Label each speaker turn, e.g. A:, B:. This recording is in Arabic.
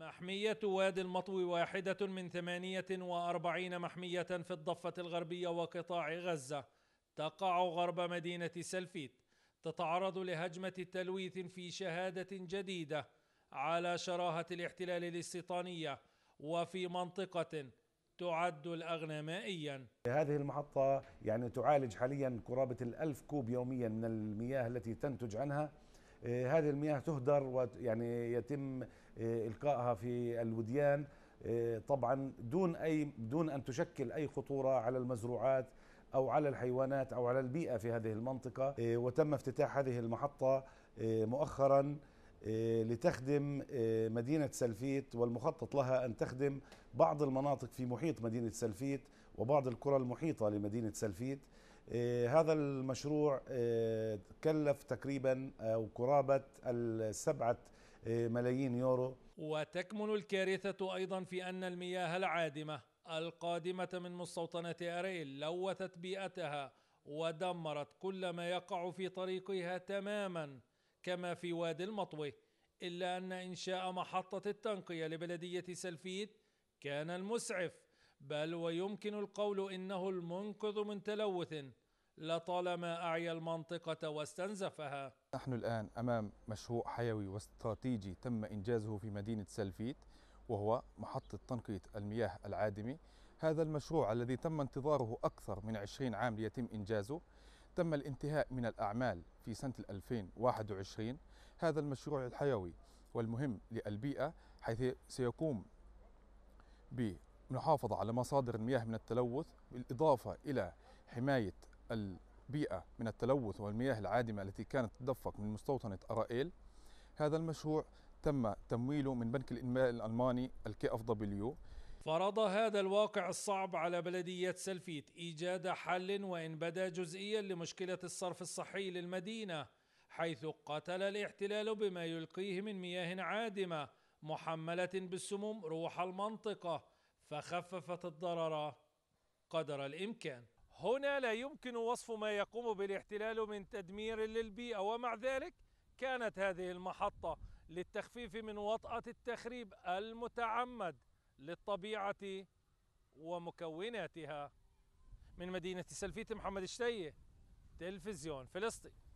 A: محمية وادي المطوي واحدة من 48 محمية في الضفة الغربية وقطاع غزة تقع غرب مدينة سلفيت تتعرض لهجمة تلويث في شهادة جديدة على شراهة الاحتلال الاستيطانية وفي منطقة تعد الأغنى مائيا
B: هذه المحطة يعني تعالج حاليا قرابة الألف كوب يوميا من المياه التي تنتج عنها آه، هذه المياه تهدر ويعني يتم إيه، القائها في الوديان إيه، طبعا دون اي دون ان تشكل اي خطوره على المزروعات او على الحيوانات او على البيئه في هذه المنطقه إيه، وتم افتتاح هذه المحطه مؤخرا لتخدم مدينة سلفيت والمخطط لها أن تخدم بعض المناطق في محيط مدينة سلفيت وبعض القرى المحيطة لمدينة سلفيت هذا المشروع كلف تقريبا أو قرابة السبعة آه، ملايين يورو
A: وتكمن الكارثة أيضا في أن المياه العادمة القادمة من مستوطنة أريل لوثت بيئتها ودمرت كل ما يقع في طريقها تماما كما في وادي المطوي إلا أن إنشاء محطة التنقية لبلدية سلفيت كان المسعف بل ويمكن القول إنه المنقذ من تلوث لطالما أعيا المنطقة واستنزفها
C: نحن الآن أمام مشروع حيوي واستراتيجي تم إنجازه في مدينة سلفيت وهو محطة تنقية المياه العادمة هذا المشروع الذي تم انتظاره أكثر من 20 عام ليتم إنجازه تم الانتهاء من الأعمال في سنة 2021 هذا المشروع الحيوي والمهم للبيئة حيث سيقوم بمحافظة على مصادر المياه من التلوث بالإضافة إلى حماية البيئة من التلوث والمياه العادمة التي كانت تدفق من مستوطنة أرائيل هذا المشروع تم تمويله من بنك الإنماء الألماني الكي اف دبليو
A: فرض هذا الواقع الصعب على بلدية سلفيت إيجاد حل وإن بدا جزئيا لمشكلة الصرف الصحي للمدينة حيث قتل الاحتلال بما يلقيه من مياه عادمة محملة بالسموم روح المنطقة فخففت الضرر قدر الإمكان هنا لا يمكن وصف ما يقوم بالاحتلال من تدمير للبيئة ومع ذلك كانت هذه المحطة للتخفيف من وطأة التخريب المتعمد للطبيعة ومكوناتها من مدينة سلفيت محمد الشتية تلفزيون فلسطين